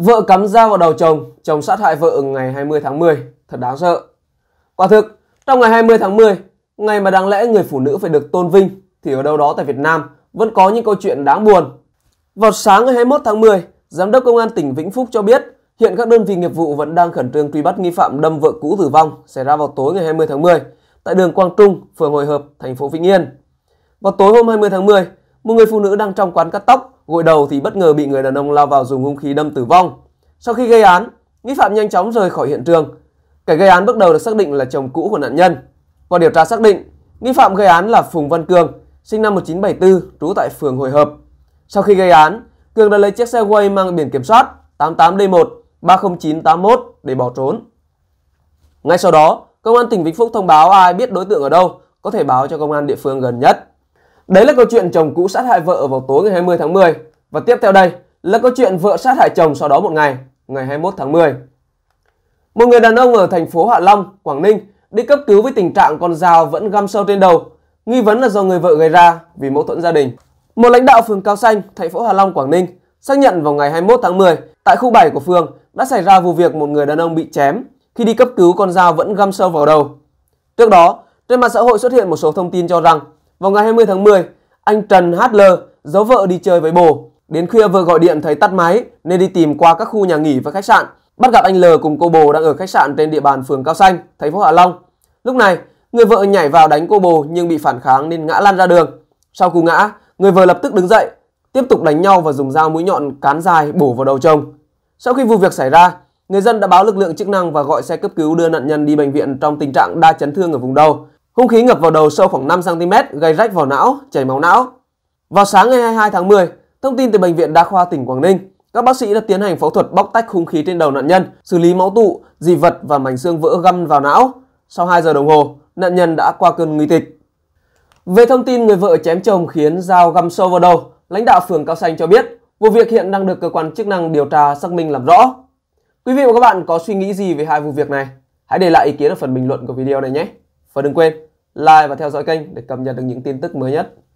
Vợ cắm dao vào đầu chồng, chồng sát hại vợ ngày 20 tháng 10, thật đáng sợ. Quả thực, trong ngày 20 tháng 10, ngày mà đáng lẽ người phụ nữ phải được tôn vinh, thì ở đâu đó tại Việt Nam vẫn có những câu chuyện đáng buồn. Vào sáng ngày 21 tháng 10, Giám đốc Công an tỉnh Vĩnh Phúc cho biết hiện các đơn vị nghiệp vụ vẫn đang khẩn trương truy bắt nghi phạm đâm vợ cũ tử vong xảy ra vào tối ngày 20 tháng 10 tại đường Quang Trung, phường Hội Hợp, thành phố Vĩnh Yên. Vào tối hôm 20 tháng 10, một người phụ nữ đang trong quán cắt tóc Gội đầu thì bất ngờ bị người đàn ông lao vào dùng hung khí đâm tử vong. Sau khi gây án, nghi phạm nhanh chóng rời khỏi hiện trường. Kẻ gây án bước đầu được xác định là chồng cũ của nạn nhân. Qua điều tra xác định, nghi phạm gây án là Phùng Văn Cường, sinh năm 1974, trú tại phường Hội Hợp. Sau khi gây án, Cường đã lấy chiếc xe quay mang biển kiểm soát 88D1 30981 để bỏ trốn. Ngay sau đó, công an tỉnh Vĩnh Phúc thông báo ai biết đối tượng ở đâu có thể báo cho công an địa phương gần nhất. Đấy là câu chuyện chồng cũ sát hại vợ vào tối ngày 20 tháng 10. Và tiếp theo đây là câu chuyện vợ sát hại chồng sau đó một ngày, ngày 21 tháng 10. Một người đàn ông ở thành phố Hạ Long, Quảng Ninh đi cấp cứu với tình trạng con dao vẫn găm sâu trên đầu, nghi vấn là do người vợ gây ra vì mâu thuẫn gia đình. Một lãnh đạo phường Cao Xanh, thành phố Hạ Long, Quảng Ninh xác nhận vào ngày 21 tháng 10 tại khu 7 của phường đã xảy ra vụ việc một người đàn ông bị chém khi đi cấp cứu con dao vẫn găm sâu vào đầu. Trước đó, trên mạng xã hội xuất hiện một số thông tin cho rằng vào ngày 20 tháng 10, anh Trần HL giấu vợ đi chơi với bồ. Đến khuya vừa gọi điện thấy tắt máy nên đi tìm qua các khu nhà nghỉ và khách sạn. Bắt gặp anh L cùng cô bồ đang ở khách sạn trên địa bàn phường Cao Xanh, thành phố Hạ Long. Lúc này, người vợ nhảy vào đánh cô bồ nhưng bị phản kháng nên ngã lăn ra đường. Sau cú ngã, người vợ lập tức đứng dậy, tiếp tục đánh nhau và dùng dao mũi nhọn cán dài bổ vào đầu chồng. Sau khi vụ việc xảy ra, người dân đã báo lực lượng chức năng và gọi xe cấp cứu đưa nạn nhân đi bệnh viện trong tình trạng đa chấn thương ở vùng đầu Hung khí ngập vào đầu sâu khoảng 5cm gây rách vào não, chảy máu não. Vào sáng ngày 22 tháng 10, thông tin từ Bệnh viện Đa khoa tỉnh Quảng Ninh, các bác sĩ đã tiến hành phẫu thuật bóc tách hung khí trên đầu nạn nhân, xử lý máu tụ, dị vật và mảnh xương vỡ găm vào não. Sau 2 giờ đồng hồ, nạn nhân đã qua cơn nguy kịch. Về thông tin người vợ chém chồng khiến dao găm sâu vào đầu, lãnh đạo phường Cao Xanh cho biết vụ việc hiện đang được cơ quan chức năng điều tra xác minh làm rõ. Quý vị và các bạn có suy nghĩ gì về hai vụ việc này? Hãy để lại ý kiến ở phần bình luận của video này nhé. Và đừng quên like và theo dõi kênh để cập nhật được những tin tức mới nhất.